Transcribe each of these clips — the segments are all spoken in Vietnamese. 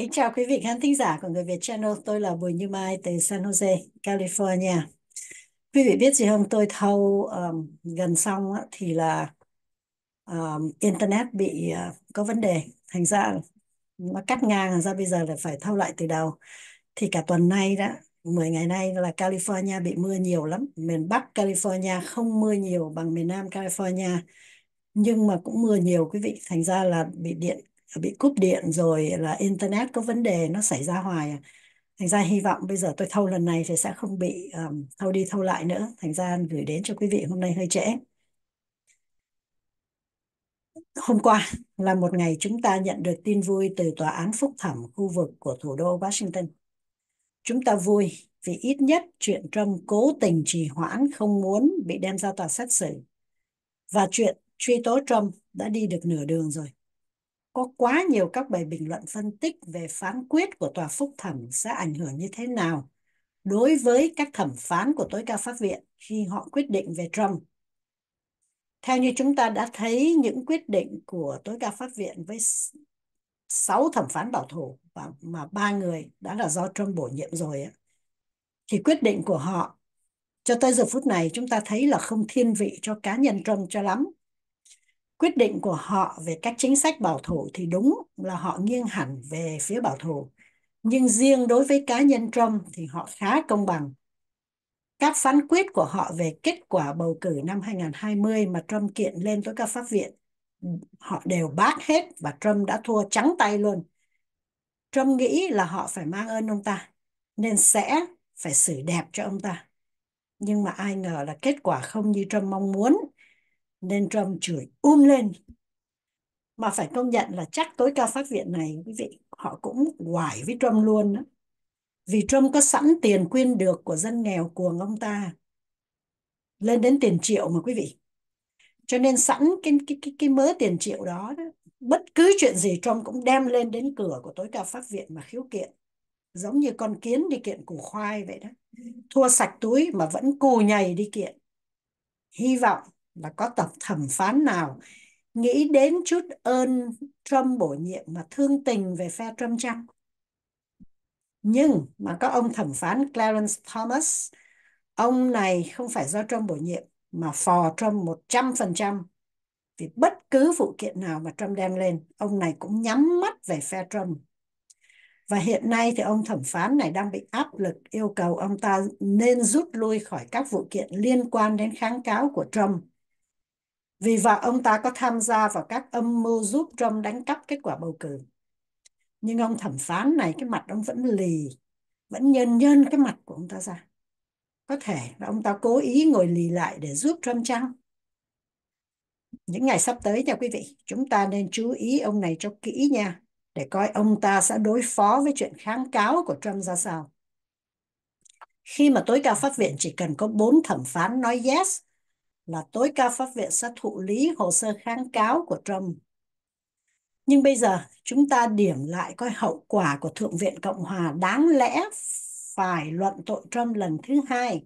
Kính chào quý vị khán thính giả của Người Việt Channel. Tôi là Bùi Như Mai từ San Jose, California. Quý vị biết gì không? Tôi thâu um, gần xong á, thì là um, Internet bị uh, có vấn đề. Thành ra nó cắt ngang, thành ra bây giờ là phải thâu lại từ đầu. Thì cả tuần nay đó, 10 ngày nay là California bị mưa nhiều lắm. Miền Bắc California không mưa nhiều bằng miền Nam California. Nhưng mà cũng mưa nhiều quý vị. Thành ra là bị điện bị cúp điện rồi là internet có vấn đề nó xảy ra hoài à. thành ra hy vọng bây giờ tôi thâu lần này thì sẽ không bị um, thâu đi thâu lại nữa thành ra gửi đến cho quý vị hôm nay hơi trễ hôm qua là một ngày chúng ta nhận được tin vui từ tòa án phúc thẩm khu vực của thủ đô Washington chúng ta vui vì ít nhất chuyện Trump cố tình trì hoãn không muốn bị đem ra tòa xét xử và chuyện truy tố Trump đã đi được nửa đường rồi có quá nhiều các bài bình luận phân tích về phán quyết của tòa phúc thẩm sẽ ảnh hưởng như thế nào đối với các thẩm phán của tối cao pháp viện khi họ quyết định về Trump. Theo như chúng ta đã thấy, những quyết định của tối cao pháp viện với 6 thẩm phán bảo thủ và mà ba người đã là do Trump bổ nhiệm rồi thì quyết định của họ cho tới giờ phút này chúng ta thấy là không thiên vị cho cá nhân Trump cho lắm quyết định của họ về các chính sách bảo thủ thì đúng là họ nghiêng hẳn về phía bảo thủ. Nhưng riêng đối với cá nhân Trump thì họ khá công bằng. Các phán quyết của họ về kết quả bầu cử năm 2020 mà Trump kiện lên tới các pháp viện, họ đều bác hết và Trump đã thua trắng tay luôn. Trump nghĩ là họ phải mang ơn ông ta, nên sẽ phải xử đẹp cho ông ta. Nhưng mà ai ngờ là kết quả không như Trump mong muốn nên Trump chửi um lên mà phải công nhận là chắc tối cao phát viện này quý vị họ cũng hoài với Trump luôn đó. vì Trump có sẵn tiền quyên được của dân nghèo cuồng ông ta lên đến tiền triệu mà quý vị cho nên sẵn cái cái cái, cái mớ tiền triệu đó, đó bất cứ chuyện gì Trump cũng đem lên đến cửa của tối cao phát viện mà khiếu kiện giống như con kiến đi kiện củ khoai vậy đó thua sạch túi mà vẫn cù nhầy đi kiện hy vọng và có tập thẩm phán nào nghĩ đến chút ơn Trump bổ nhiệm mà thương tình về phe Trump chăng? Nhưng mà có ông thẩm phán Clarence Thomas, ông này không phải do Trump bổ nhiệm mà phò Trump 100% vì bất cứ vụ kiện nào mà Trump đem lên, ông này cũng nhắm mắt về phe Trump. Và hiện nay thì ông thẩm phán này đang bị áp lực yêu cầu ông ta nên rút lui khỏi các vụ kiện liên quan đến kháng cáo của Trump vì vậy ông ta có tham gia vào các âm mưu giúp Trump đánh cắp kết quả bầu cử. Nhưng ông thẩm phán này cái mặt ông vẫn lì, vẫn nhân nhân cái mặt của ông ta ra. Có thể là ông ta cố ý ngồi lì lại để giúp Trump chăng? Những ngày sắp tới nha quý vị, chúng ta nên chú ý ông này cho kỹ nha, để coi ông ta sẽ đối phó với chuyện kháng cáo của Trump ra sao. Khi mà tối cao pháp viện chỉ cần có bốn thẩm phán nói yes là tối cao pháp viện sẽ thụ lý hồ sơ kháng cáo của Trump. Nhưng bây giờ chúng ta điểm lại coi hậu quả của Thượng viện Cộng hòa đáng lẽ phải luận tội Trump lần thứ hai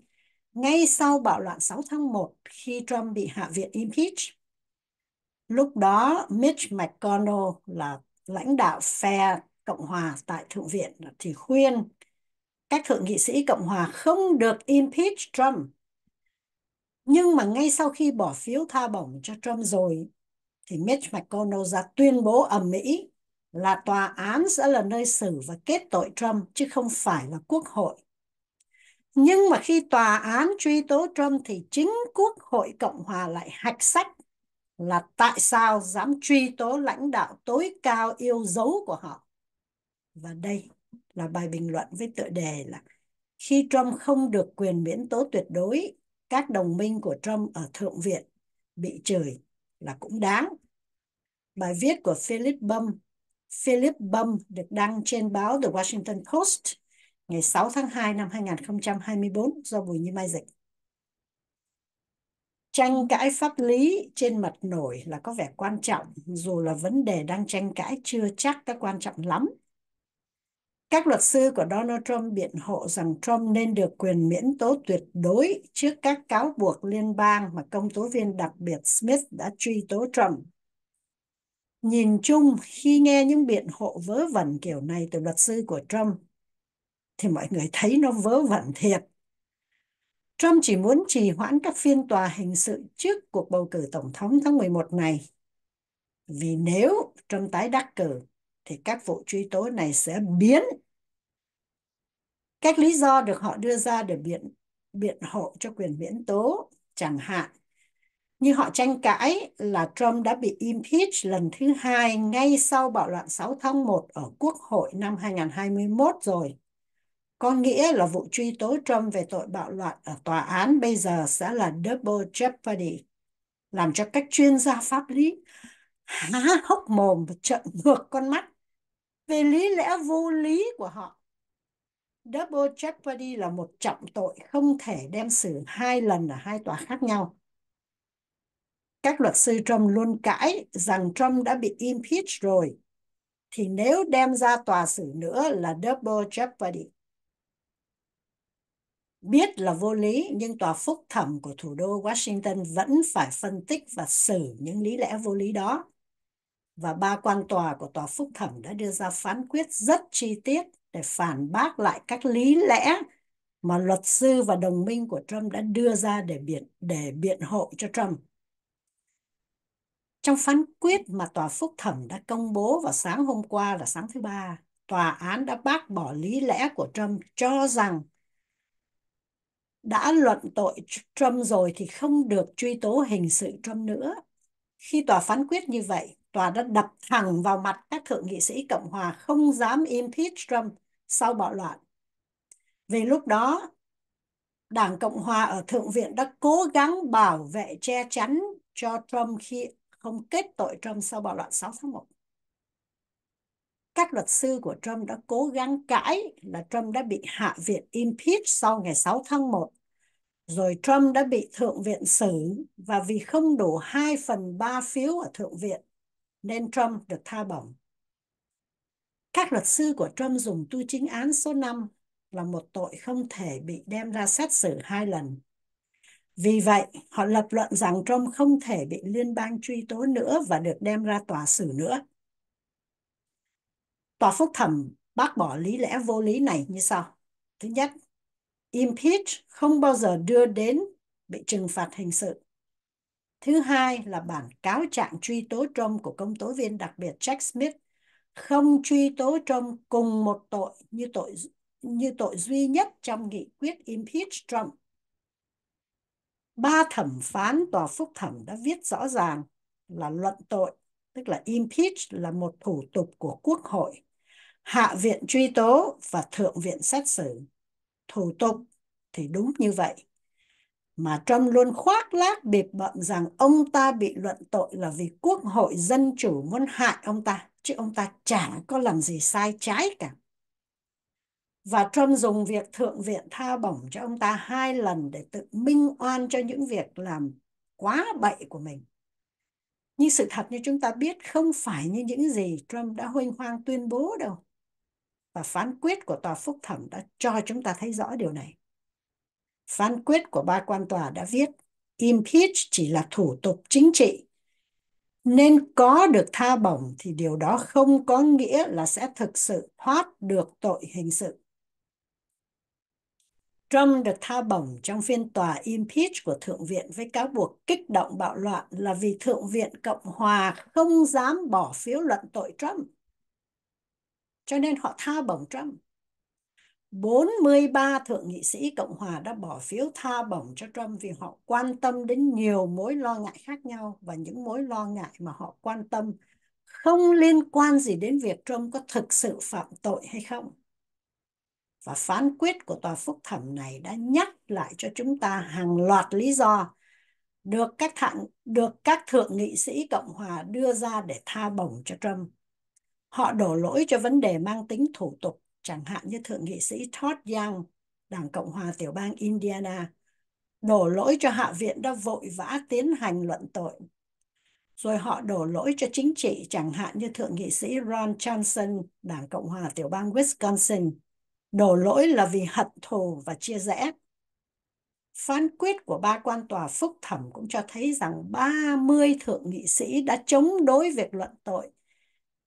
ngay sau bạo loạn 6 tháng 1 khi Trump bị Hạ viện impeach. Lúc đó Mitch McConnell là lãnh đạo phe Cộng hòa tại Thượng viện thì khuyên các thượng nghị sĩ Cộng hòa không được impeach Trump nhưng mà ngay sau khi bỏ phiếu tha bổng cho Trump rồi, thì Mitch McConnell ra tuyên bố ầm mỹ là tòa án sẽ là nơi xử và kết tội Trump chứ không phải là quốc hội. Nhưng mà khi tòa án truy tố Trump thì chính quốc hội Cộng hòa lại hạch sách là tại sao dám truy tố lãnh đạo tối cao yêu dấu của họ. Và đây là bài bình luận với tựa đề là khi Trump không được quyền miễn tố tuyệt đối các đồng minh của Trump ở Thượng viện bị chửi là cũng đáng. Bài viết của Philip Bum Philip Bum được đăng trên báo The Washington Post ngày 6 tháng 2 năm 2024 do Bùi Như Mai dịch. Tranh cãi pháp lý trên mặt nổi là có vẻ quan trọng, dù là vấn đề đang tranh cãi chưa chắc đã quan trọng lắm các luật sư của Donald Trump biện hộ rằng Trump nên được quyền miễn tố tuyệt đối trước các cáo buộc liên bang mà công tố viên đặc biệt Smith đã truy tố Trump. Nhìn chung, khi nghe những biện hộ vớ vẩn kiểu này từ luật sư của Trump, thì mọi người thấy nó vớ vẩn thiệt. Trump chỉ muốn trì hoãn các phiên tòa hình sự trước cuộc bầu cử tổng thống tháng 11 này. Vì nếu Trump tái đắc cử, thì các vụ truy tố này sẽ biến các lý do được họ đưa ra để biện biện hộ cho quyền miễn tố, chẳng hạn như họ tranh cãi là Trump đã bị impeach lần thứ hai ngay sau bạo loạn 6 tháng 1 ở Quốc hội năm 2021 rồi. Có nghĩa là vụ truy tố Trump về tội bạo loạn ở tòa án bây giờ sẽ là double jeopardy, làm cho các chuyên gia pháp lý há hốc mồm và trợn ngược con mắt về lý lẽ vô lý của họ. Double jeopardy là một trọng tội không thể đem xử hai lần ở hai tòa khác nhau. Các luật sư Trump luôn cãi rằng Trump đã bị impeach rồi. Thì nếu đem ra tòa xử nữa là double jeopardy. Biết là vô lý nhưng tòa phúc thẩm của thủ đô Washington vẫn phải phân tích và xử những lý lẽ vô lý đó. Và ba quan tòa của tòa phúc thẩm đã đưa ra phán quyết rất chi tiết để phản bác lại các lý lẽ mà luật sư và đồng minh của Trump đã đưa ra để biện để biện hộ cho Trump. Trong phán quyết mà tòa phúc thẩm đã công bố vào sáng hôm qua là sáng thứ ba, tòa án đã bác bỏ lý lẽ của Trump cho rằng đã luận tội Trump rồi thì không được truy tố hình sự Trump nữa. Khi tòa phán quyết như vậy, tòa đã đập thẳng vào mặt các thượng nghị sĩ Cộng hòa không dám impeach Trump sau bạo loạn. Vì lúc đó, Đảng Cộng Hòa ở Thượng viện đã cố gắng bảo vệ che chắn cho Trump khi không kết tội Trump sau bạo loạn 6 tháng 1. Các luật sư của Trump đã cố gắng cãi là Trump đã bị hạ viện impeach sau ngày 6 tháng 1 rồi Trump đã bị Thượng viện xử và vì không đủ 2 phần 3 phiếu ở Thượng viện nên Trump được tha bổng. Các luật sư của Trump dùng tu chính án số 5 là một tội không thể bị đem ra xét xử hai lần. Vì vậy, họ lập luận rằng Trump không thể bị liên bang truy tố nữa và được đem ra tòa xử nữa. Tòa phúc thẩm bác bỏ lý lẽ vô lý này như sau. Thứ nhất, impeach không bao giờ đưa đến bị trừng phạt hình sự. Thứ hai là bản cáo trạng truy tố Trump của công tố viên đặc biệt Jack Smith không truy tố Trump cùng một tội như tội như tội duy nhất trong nghị quyết impeach Trump. Ba thẩm phán tòa phúc thẩm đã viết rõ ràng là luận tội, tức là impeach là một thủ tục của Quốc hội, Hạ viện truy tố và Thượng viện xét xử. Thủ tục thì đúng như vậy mà Trump luôn khoác lác bịp bợm rằng ông ta bị luận tội là vì quốc hội dân chủ muốn hại ông ta, chứ ông ta chẳng có làm gì sai trái cả. Và Trump dùng việc Thượng viện tha bổng cho ông ta hai lần để tự minh oan cho những việc làm quá bậy của mình. Nhưng sự thật như chúng ta biết không phải như những gì Trump đã huênh hoang tuyên bố đâu. Và phán quyết của tòa phúc thẩm đã cho chúng ta thấy rõ điều này. Phán quyết của ba quan tòa đã viết impeach chỉ là thủ tục chính trị. Nên có được tha bổng thì điều đó không có nghĩa là sẽ thực sự thoát được tội hình sự. Trump được tha bổng trong phiên tòa impeach của Thượng viện với cáo buộc kích động bạo loạn là vì Thượng viện Cộng Hòa không dám bỏ phiếu luận tội Trump. Cho nên họ tha bổng Trump. 43 thượng nghị sĩ Cộng hòa đã bỏ phiếu tha bổng cho Trump vì họ quan tâm đến nhiều mối lo ngại khác nhau và những mối lo ngại mà họ quan tâm không liên quan gì đến việc Trump có thực sự phạm tội hay không. Và phán quyết của tòa phúc thẩm này đã nhắc lại cho chúng ta hàng loạt lý do được các thạng, được các thượng nghị sĩ Cộng hòa đưa ra để tha bổng cho Trump. Họ đổ lỗi cho vấn đề mang tính thủ tục chẳng hạn như thượng nghị sĩ Todd Young, Đảng Cộng hòa tiểu bang Indiana, đổ lỗi cho Hạ viện đã vội vã tiến hành luận tội. Rồi họ đổ lỗi cho chính trị, chẳng hạn như Thượng nghị sĩ Ron Johnson, Đảng Cộng hòa tiểu bang Wisconsin, đổ lỗi là vì hận thù và chia rẽ. Phán quyết của ba quan tòa phúc thẩm cũng cho thấy rằng 30 thượng nghị sĩ đã chống đối việc luận tội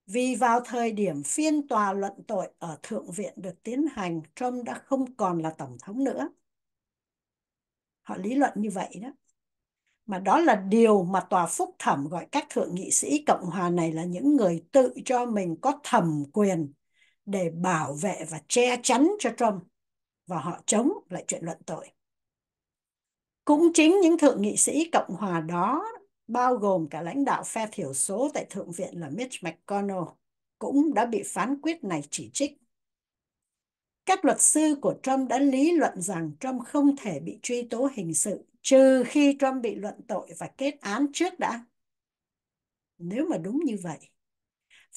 vì vào thời điểm phiên tòa luận tội ở Thượng viện được tiến hành, Trump đã không còn là Tổng thống nữa. Họ lý luận như vậy đó. Mà đó là điều mà tòa phúc thẩm gọi các thượng nghị sĩ Cộng hòa này là những người tự cho mình có thẩm quyền để bảo vệ và che chắn cho Trump. Và họ chống lại chuyện luận tội. Cũng chính những thượng nghị sĩ Cộng hòa đó bao gồm cả lãnh đạo phe thiểu số tại Thượng viện là Mitch McConnell, cũng đã bị phán quyết này chỉ trích. Các luật sư của Trump đã lý luận rằng Trump không thể bị truy tố hình sự trừ khi Trump bị luận tội và kết án trước đã. Nếu mà đúng như vậy,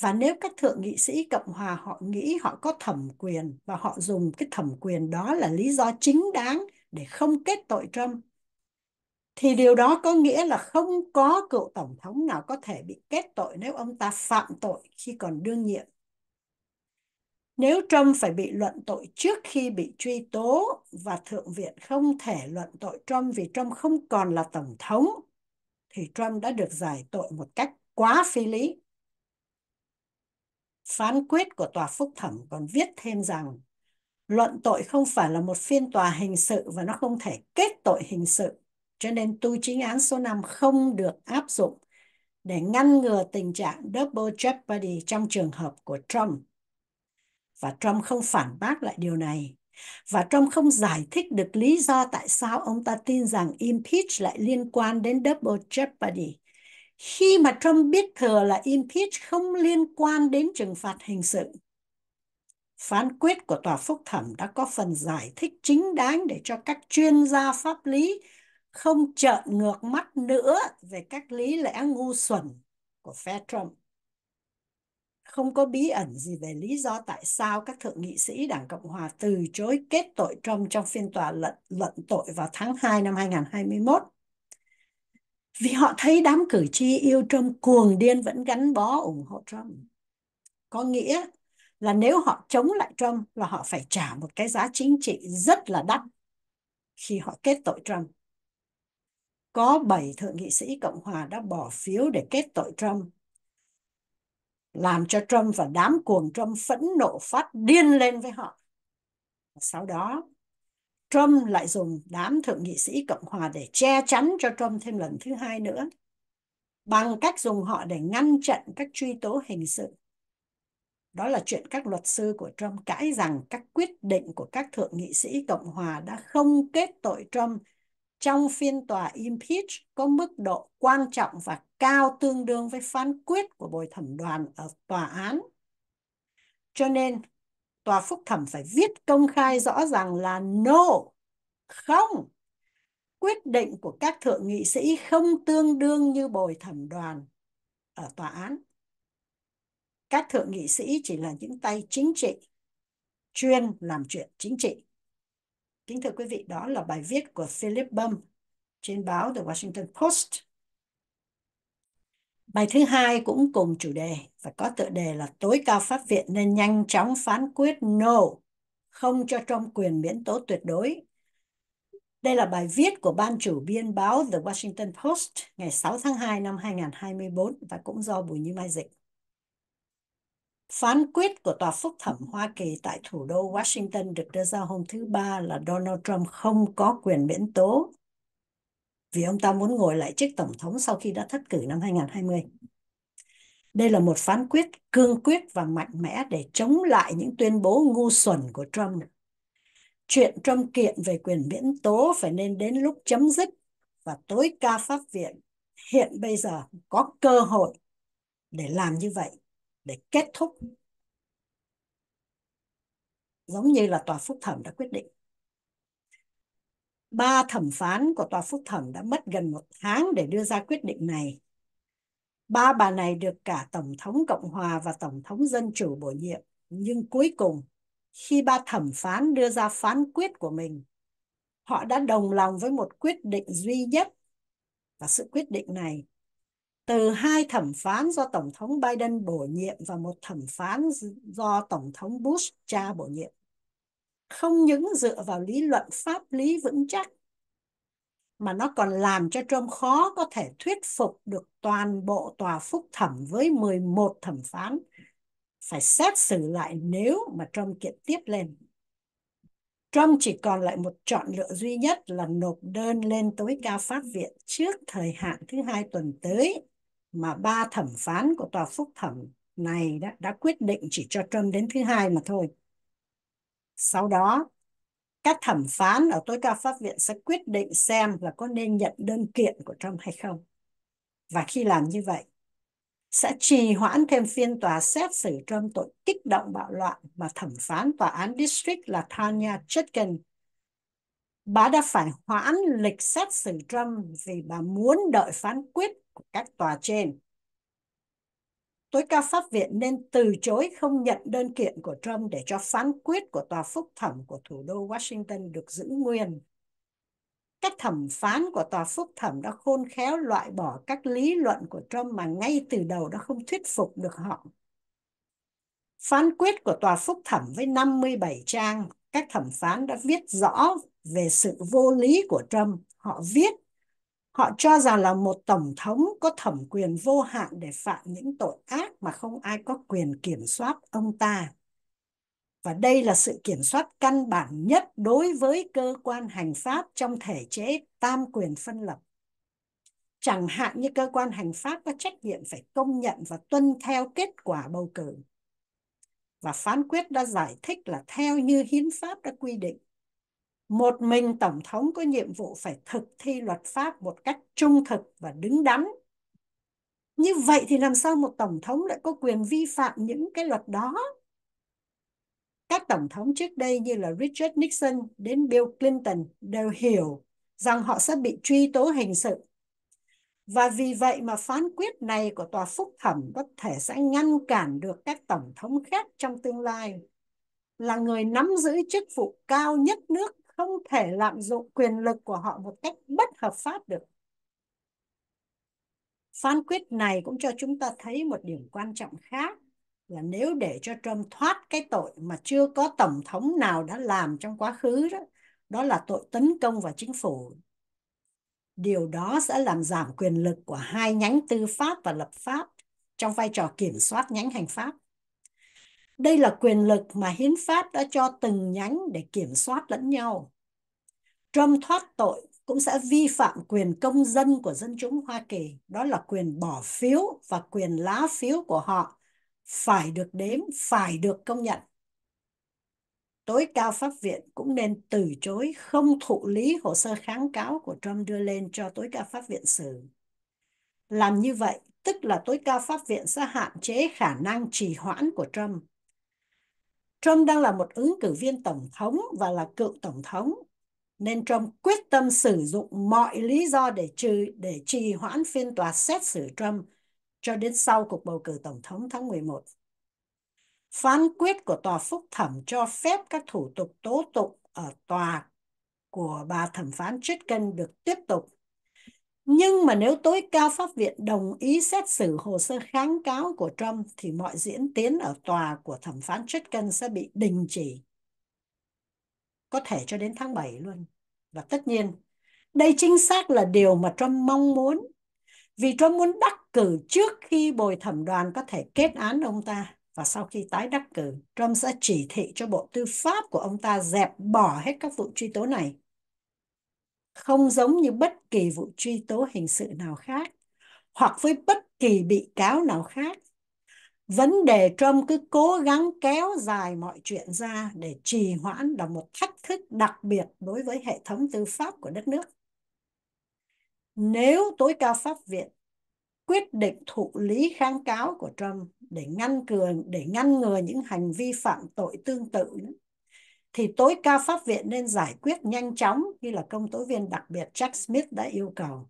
và nếu các thượng nghị sĩ Cộng Hòa họ nghĩ họ có thẩm quyền và họ dùng cái thẩm quyền đó là lý do chính đáng để không kết tội Trump, thì điều đó có nghĩa là không có cựu tổng thống nào có thể bị kết tội nếu ông ta phạm tội khi còn đương nhiệm. Nếu Trump phải bị luận tội trước khi bị truy tố và Thượng viện không thể luận tội Trump vì Trump không còn là tổng thống, thì Trump đã được giải tội một cách quá phi lý. Phán quyết của tòa phúc thẩm còn viết thêm rằng luận tội không phải là một phiên tòa hình sự và nó không thể kết tội hình sự cho nên tu chính án số 5 không được áp dụng để ngăn ngừa tình trạng double jeopardy trong trường hợp của Trump. Và Trump không phản bác lại điều này. Và Trump không giải thích được lý do tại sao ông ta tin rằng impeach lại liên quan đến double jeopardy. Khi mà Trump biết thừa là impeach không liên quan đến trừng phạt hình sự. Phán quyết của tòa phúc thẩm đã có phần giải thích chính đáng để cho các chuyên gia pháp lý không trợn ngược mắt nữa về các lý lẽ ngu xuẩn của phe Trump. Không có bí ẩn gì về lý do tại sao các thượng nghị sĩ Đảng Cộng Hòa từ chối kết tội Trump trong phiên tòa luận, luận tội vào tháng 2 năm 2021. Vì họ thấy đám cử tri yêu Trump cuồng điên vẫn gắn bó ủng hộ Trump. Có nghĩa là nếu họ chống lại Trump là họ phải trả một cái giá chính trị rất là đắt khi họ kết tội Trump có 7 thượng nghị sĩ Cộng hòa đã bỏ phiếu để kết tội Trump. Làm cho Trump và đám cuồng Trump phẫn nộ phát điên lên với họ. Sau đó, Trump lại dùng đám thượng nghị sĩ Cộng hòa để che chắn cho Trump thêm lần thứ hai nữa bằng cách dùng họ để ngăn chặn các truy tố hình sự. Đó là chuyện các luật sư của Trump cãi rằng các quyết định của các thượng nghị sĩ Cộng hòa đã không kết tội Trump trong phiên tòa impeach có mức độ quan trọng và cao tương đương với phán quyết của bồi thẩm đoàn ở tòa án. Cho nên, tòa phúc thẩm phải viết công khai rõ ràng là no, không. Quyết định của các thượng nghị sĩ không tương đương như bồi thẩm đoàn ở tòa án. Các thượng nghị sĩ chỉ là những tay chính trị, chuyên làm chuyện chính trị Kính thưa quý vị, đó là bài viết của Philip Bum trên báo The Washington Post. Bài thứ hai cũng cùng chủ đề và có tựa đề là tối cao pháp viện nên nhanh chóng phán quyết no, không cho Trump quyền miễn tố tuyệt đối. Đây là bài viết của ban chủ biên báo The Washington Post ngày 6 tháng 2 năm 2024 và cũng do Bùi Như Mai dịch. Phán quyết của Tòa Phúc thẩm Hoa Kỳ tại thủ đô Washington được đưa ra hôm thứ Ba là Donald Trump không có quyền miễn tố vì ông ta muốn ngồi lại chức tổng thống sau khi đã thất cử năm 2020. Đây là một phán quyết cương quyết và mạnh mẽ để chống lại những tuyên bố ngu xuẩn của Trump. Chuyện Trump kiện về quyền miễn tố phải nên đến lúc chấm dứt và tối ca pháp viện hiện bây giờ có cơ hội để làm như vậy để kết thúc giống như là tòa phúc thẩm đã quyết định ba thẩm phán của tòa phúc thẩm đã mất gần một tháng để đưa ra quyết định này ba bà này được cả tổng thống cộng hòa và tổng thống dân chủ bổ nhiệm nhưng cuối cùng khi ba thẩm phán đưa ra phán quyết của mình họ đã đồng lòng với một quyết định duy nhất và sự quyết định này từ hai thẩm phán do Tổng thống Biden bổ nhiệm và một thẩm phán do Tổng thống Bush cha bổ nhiệm. Không những dựa vào lý luận pháp lý vững chắc, mà nó còn làm cho Trump khó có thể thuyết phục được toàn bộ tòa phúc thẩm với 11 thẩm phán phải xét xử lại nếu mà Trump kiện tiếp lên. Trump chỉ còn lại một chọn lựa duy nhất là nộp đơn lên tối cao pháp viện trước thời hạn thứ hai tuần tới mà ba thẩm phán của tòa phúc thẩm này đã, đã quyết định chỉ cho Trump đến thứ hai mà thôi. Sau đó, các thẩm phán ở tối cao pháp viện sẽ quyết định xem là có nên nhận đơn kiện của Trump hay không. Và khi làm như vậy, sẽ trì hoãn thêm phiên tòa xét xử Trump tội kích động bạo loạn mà thẩm phán tòa án district là Tanya Chutkin. Bà đã phải hoãn lịch xét xử Trump vì bà muốn đợi phán quyết của các tòa trên. Tối cao pháp viện nên từ chối không nhận đơn kiện của Trump để cho phán quyết của tòa phúc thẩm của thủ đô Washington được giữ nguyên. Các thẩm phán của tòa phúc thẩm đã khôn khéo loại bỏ các lý luận của Trump mà ngay từ đầu đã không thuyết phục được họ. Phán quyết của tòa phúc thẩm với 57 trang, các thẩm phán đã viết rõ về sự vô lý của Trump. Họ viết Họ cho rằng là một tổng thống có thẩm quyền vô hạn để phạm những tội ác mà không ai có quyền kiểm soát ông ta. Và đây là sự kiểm soát căn bản nhất đối với cơ quan hành pháp trong thể chế tam quyền phân lập. Chẳng hạn như cơ quan hành pháp có trách nhiệm phải công nhận và tuân theo kết quả bầu cử. Và phán quyết đã giải thích là theo như hiến pháp đã quy định một mình tổng thống có nhiệm vụ phải thực thi luật pháp một cách trung thực và đứng đắn như vậy thì làm sao một tổng thống lại có quyền vi phạm những cái luật đó các tổng thống trước đây như là Richard Nixon đến Bill Clinton đều hiểu rằng họ sẽ bị truy tố hình sự. Và vì vậy mà phán quyết này của tòa phúc thẩm có thể sẽ ngăn cản được các tổng thống khác trong tương lai là người nắm giữ chức vụ cao nhất nước không thể lạm dụng quyền lực của họ một cách bất hợp pháp được. Phán quyết này cũng cho chúng ta thấy một điểm quan trọng khác là nếu để cho Trump thoát cái tội mà chưa có tổng thống nào đã làm trong quá khứ đó, đó là tội tấn công vào chính phủ. Điều đó sẽ làm giảm quyền lực của hai nhánh tư pháp và lập pháp trong vai trò kiểm soát nhánh hành pháp. Đây là quyền lực mà hiến pháp đã cho từng nhánh để kiểm soát lẫn nhau. Trump thoát tội cũng sẽ vi phạm quyền công dân của dân chúng Hoa Kỳ, đó là quyền bỏ phiếu và quyền lá phiếu của họ phải được đếm, phải được công nhận. Tối cao pháp viện cũng nên từ chối không thụ lý hồ sơ kháng cáo của Trump đưa lên cho tối cao pháp viện xử. Làm như vậy, tức là tối cao pháp viện sẽ hạn chế khả năng trì hoãn của Trump Trump đang là một ứng cử viên tổng thống và là cựu tổng thống, nên Trump quyết tâm sử dụng mọi lý do để trừ để trì hoãn phiên tòa xét xử Trump cho đến sau cuộc bầu cử tổng thống tháng 11. Phán quyết của tòa phúc thẩm cho phép các thủ tục tố tụng ở tòa của bà thẩm phán Chitkin được tiếp tục nhưng mà nếu tối cao pháp viện đồng ý xét xử hồ sơ kháng cáo của Trump thì mọi diễn tiến ở tòa của thẩm phán Chutkan sẽ bị đình chỉ. Có thể cho đến tháng 7 luôn. Và tất nhiên, đây chính xác là điều mà Trump mong muốn. Vì Trump muốn đắc cử trước khi bồi thẩm đoàn có thể kết án ông ta. Và sau khi tái đắc cử, Trump sẽ chỉ thị cho Bộ Tư pháp của ông ta dẹp bỏ hết các vụ truy tố này không giống như bất kỳ vụ truy tố hình sự nào khác hoặc với bất kỳ bị cáo nào khác. Vấn đề Trump cứ cố gắng kéo dài mọi chuyện ra để trì hoãn là một thách thức đặc biệt đối với hệ thống tư pháp của đất nước. Nếu tối cao pháp viện quyết định thụ lý kháng cáo của Trump để ngăn cường để ngăn ngừa những hành vi phạm tội tương tự thì tối cao pháp viện nên giải quyết nhanh chóng như là công tố viên đặc biệt Jack Smith đã yêu cầu.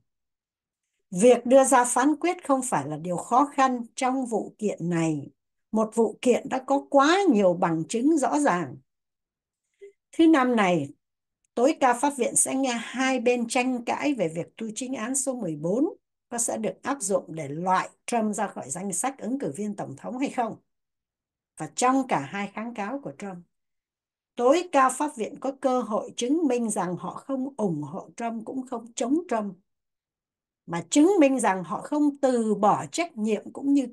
Việc đưa ra phán quyết không phải là điều khó khăn trong vụ kiện này. Một vụ kiện đã có quá nhiều bằng chứng rõ ràng. Thứ năm này, tối cao pháp viện sẽ nghe hai bên tranh cãi về việc tu chính án số 14 có sẽ được áp dụng để loại Trump ra khỏi danh sách ứng cử viên tổng thống hay không. Và trong cả hai kháng cáo của Trump tối cao pháp viện có cơ hội chứng minh rằng họ không ủng hộ Trump cũng không chống Trump mà chứng minh rằng họ không từ bỏ trách nhiệm cũng như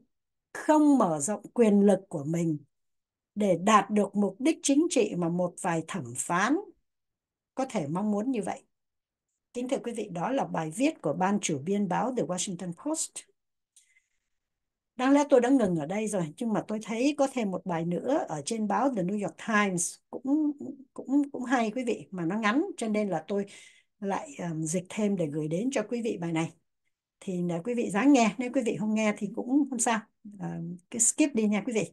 không mở rộng quyền lực của mình để đạt được mục đích chính trị mà một vài thẩm phán có thể mong muốn như vậy. Kính thưa quý vị, đó là bài viết của ban chủ biên báo The Washington Post đáng lẽ tôi đã ngừng ở đây rồi nhưng mà tôi thấy có thêm một bài nữa ở trên báo The New York Times cũng cũng cũng hay quý vị mà nó ngắn cho nên là tôi lại um, dịch thêm để gửi đến cho quý vị bài này thì nếu ờ, quý vị dáng nghe nếu quý vị không nghe thì cũng không sao uh, cứ skip đi nha quý vị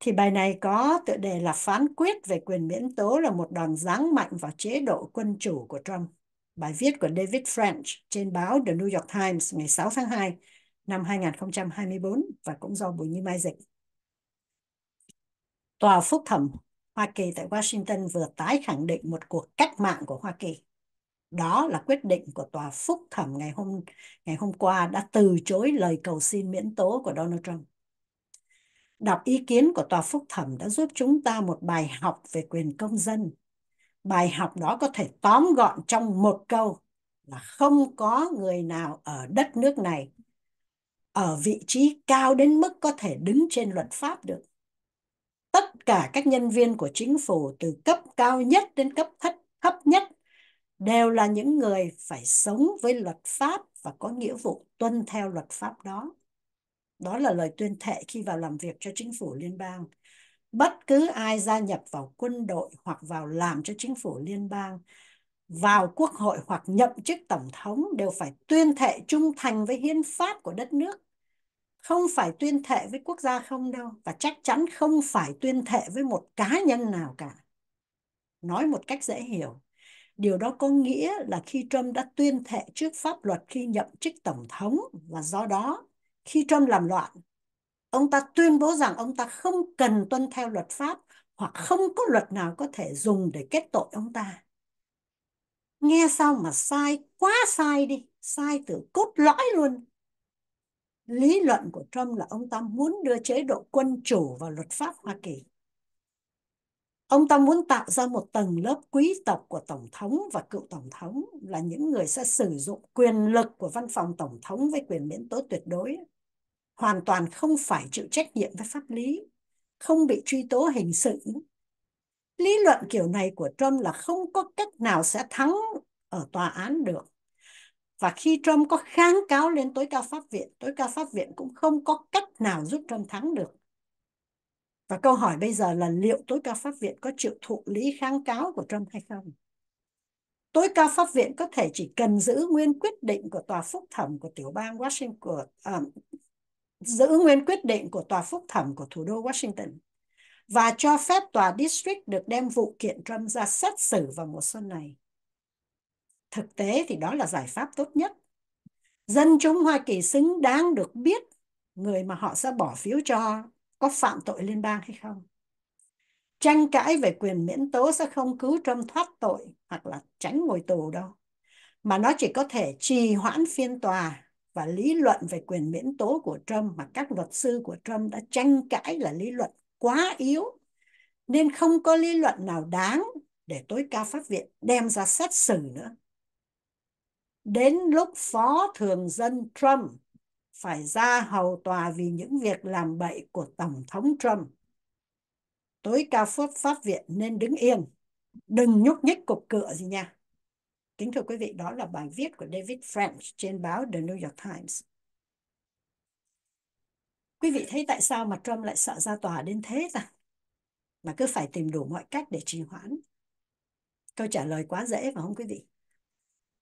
thì bài này có tựa đề là phán quyết về quyền miễn tố là một đòn giáng mạnh vào chế độ quân chủ của Trump bài viết của David French trên báo The New York Times ngày 6 tháng 2 năm 2024 và cũng do Bùi Như Mai dịch. Tòa phúc thẩm Hoa Kỳ tại Washington vừa tái khẳng định một cuộc cách mạng của Hoa Kỳ. Đó là quyết định của tòa phúc thẩm ngày hôm ngày hôm qua đã từ chối lời cầu xin miễn tố của Donald Trump. Đọc ý kiến của tòa phúc thẩm đã giúp chúng ta một bài học về quyền công dân. Bài học đó có thể tóm gọn trong một câu là không có người nào ở đất nước này ở vị trí cao đến mức có thể đứng trên luật pháp được. Tất cả các nhân viên của chính phủ từ cấp cao nhất đến cấp thấp thấp nhất đều là những người phải sống với luật pháp và có nghĩa vụ tuân theo luật pháp đó. Đó là lời tuyên thệ khi vào làm việc cho chính phủ liên bang. Bất cứ ai gia nhập vào quân đội hoặc vào làm cho chính phủ liên bang vào quốc hội hoặc nhậm chức tổng thống đều phải tuyên thệ trung thành với hiến pháp của đất nước không phải tuyên thệ với quốc gia không đâu và chắc chắn không phải tuyên thệ với một cá nhân nào cả nói một cách dễ hiểu điều đó có nghĩa là khi trump đã tuyên thệ trước pháp luật khi nhậm chức tổng thống và do đó khi trump làm loạn ông ta tuyên bố rằng ông ta không cần tuân theo luật pháp hoặc không có luật nào có thể dùng để kết tội ông ta nghe sao mà sai quá sai đi sai từ cốt lõi luôn lý luận của Trump là ông ta muốn đưa chế độ quân chủ vào luật pháp Hoa Kỳ ông ta muốn tạo ra một tầng lớp quý tộc của tổng thống và cựu tổng thống là những người sẽ sử dụng quyền lực của văn phòng tổng thống với quyền miễn tố tuyệt đối hoàn toàn không phải chịu trách nhiệm với pháp lý không bị truy tố hình sự lý luận kiểu này của Trump là không có cách nào sẽ thắng ở tòa án được. Và khi Trump có kháng cáo lên tối cao pháp viện, tối cao pháp viện cũng không có cách nào giúp Trump thắng được. Và câu hỏi bây giờ là liệu tối cao pháp viện có chịu thụ lý kháng cáo của Trump hay không? Tối cao pháp viện có thể chỉ cần giữ nguyên quyết định của tòa phúc thẩm của tiểu bang Washington uh, giữ nguyên quyết định của tòa phúc thẩm của thủ đô Washington và cho phép tòa district được đem vụ kiện Trump ra xét xử vào mùa xuân này. Thực tế thì đó là giải pháp tốt nhất. Dân chúng Hoa Kỳ xứng đáng được biết người mà họ sẽ bỏ phiếu cho có phạm tội liên bang hay không. Tranh cãi về quyền miễn tố sẽ không cứu Trump thoát tội hoặc là tránh ngồi tù đâu, mà nó chỉ có thể trì hoãn phiên tòa và lý luận về quyền miễn tố của Trump mà các luật sư của Trump đã tranh cãi là lý luận quá yếu nên không có lý luận nào đáng để tối cao pháp viện đem ra xét xử nữa đến lúc phó thường dân trump phải ra hầu tòa vì những việc làm bậy của tổng thống trump tối cao pháp pháp viện nên đứng yên đừng nhúc nhích cục cựa gì nha kính thưa quý vị đó là bài viết của david french trên báo the new york times Quý vị thấy tại sao mà Trump lại sợ ra tòa đến thế ta? Mà cứ phải tìm đủ mọi cách để trì hoãn. Câu trả lời quá dễ phải không quý vị?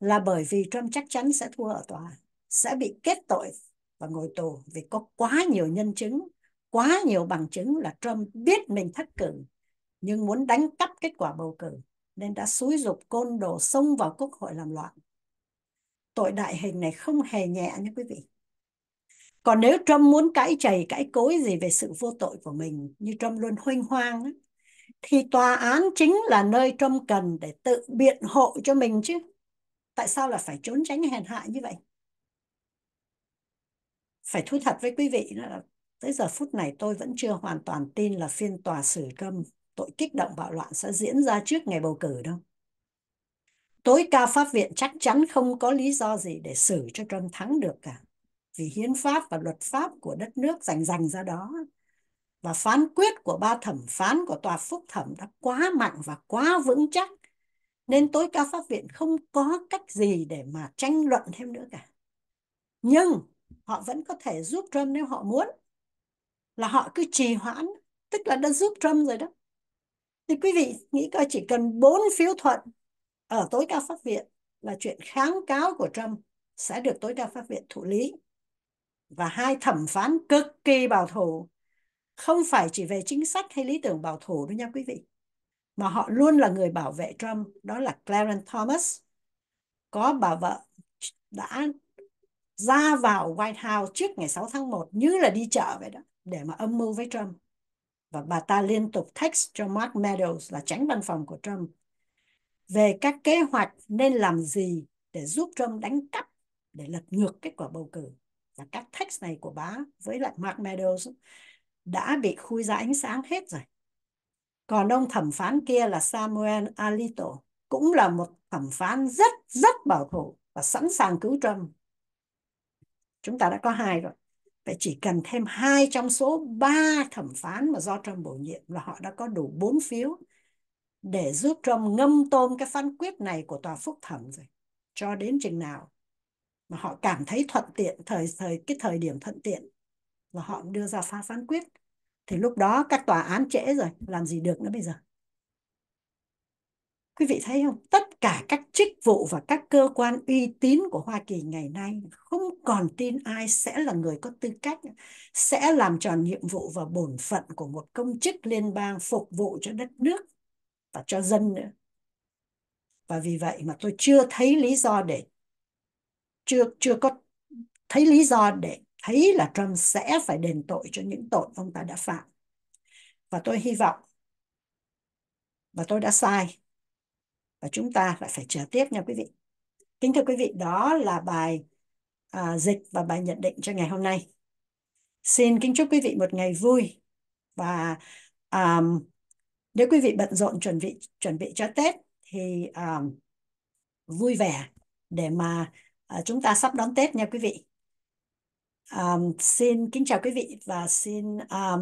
Là bởi vì Trump chắc chắn sẽ thua ở tòa, sẽ bị kết tội và ngồi tù vì có quá nhiều nhân chứng, quá nhiều bằng chứng là Trump biết mình thất cử nhưng muốn đánh cắp kết quả bầu cử nên đã xúi dục côn đồ xông vào quốc hội làm loạn. Tội đại hình này không hề nhẹ nha quý vị còn nếu Trump muốn cãi chày cãi cối gì về sự vô tội của mình như Trump luôn hoanh hoang thì tòa án chính là nơi Trump cần để tự biện hộ cho mình chứ tại sao là phải trốn tránh hèn hạ như vậy phải thú thật với quý vị là tới giờ phút này tôi vẫn chưa hoàn toàn tin là phiên tòa xử Trump tội kích động bạo loạn sẽ diễn ra trước ngày bầu cử đâu tối cao pháp viện chắc chắn không có lý do gì để xử cho Trump thắng được cả vì hiến pháp và luật pháp của đất nước dành dành ra đó và phán quyết của ba thẩm phán của tòa phúc thẩm đã quá mạnh và quá vững chắc nên tối cao pháp viện không có cách gì để mà tranh luận thêm nữa cả nhưng họ vẫn có thể giúp Trump nếu họ muốn là họ cứ trì hoãn tức là đã giúp Trump rồi đó thì quý vị nghĩ coi chỉ cần bốn phiếu thuận ở tối cao pháp viện là chuyện kháng cáo của Trump sẽ được tối cao pháp viện thụ lý và hai thẩm phán cực kỳ bảo thủ không phải chỉ về chính sách hay lý tưởng bảo thủ đâu nha quý vị mà họ luôn là người bảo vệ Trump đó là Clarence Thomas có bà vợ đã ra vào White House trước ngày 6 tháng 1 như là đi chợ vậy đó để mà âm mưu với Trump và bà ta liên tục text cho Mark Meadows là tránh văn phòng của Trump về các kế hoạch nên làm gì để giúp Trump đánh cắp để lật ngược kết quả bầu cử là các text này của bá với lại Mark Meadows đã bị khui ra ánh sáng hết rồi. Còn ông thẩm phán kia là Samuel Alito, cũng là một thẩm phán rất rất bảo thủ và sẵn sàng cứu Trump. Chúng ta đã có hai rồi. Vậy chỉ cần thêm hai trong số ba thẩm phán mà do Trump bổ nhiệm là họ đã có đủ bốn phiếu để giúp Trump ngâm tôm cái phán quyết này của tòa phúc thẩm rồi. Cho đến chừng nào mà họ cảm thấy thuận tiện thời thời cái thời điểm thuận tiện và họ đưa ra phá phán quyết thì lúc đó các tòa án trễ rồi làm gì được nữa bây giờ quý vị thấy không tất cả các chức vụ và các cơ quan uy tín của hoa kỳ ngày nay không còn tin ai sẽ là người có tư cách sẽ làm tròn nhiệm vụ và bổn phận của một công chức liên bang phục vụ cho đất nước và cho dân nữa và vì vậy mà tôi chưa thấy lý do để chưa chưa có thấy lý do để thấy là Trump sẽ phải đền tội cho những tội ông ta đã phạm. Và tôi hy vọng và tôi đã sai và chúng ta lại phải chờ tiếp nha quý vị. Kính thưa quý vị, đó là bài à, dịch và bài nhận định cho ngày hôm nay. Xin kính chúc quý vị một ngày vui và um, nếu quý vị bận rộn chuẩn bị chuẩn bị cho Tết thì um, vui vẻ để mà À, chúng ta sắp đón Tết nha quý vị. À, xin kính chào quý vị và xin à,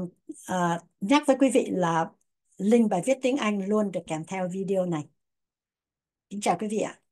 à, nhắc với quý vị là link bài viết tiếng Anh luôn được kèm theo video này. Kính chào quý vị ạ.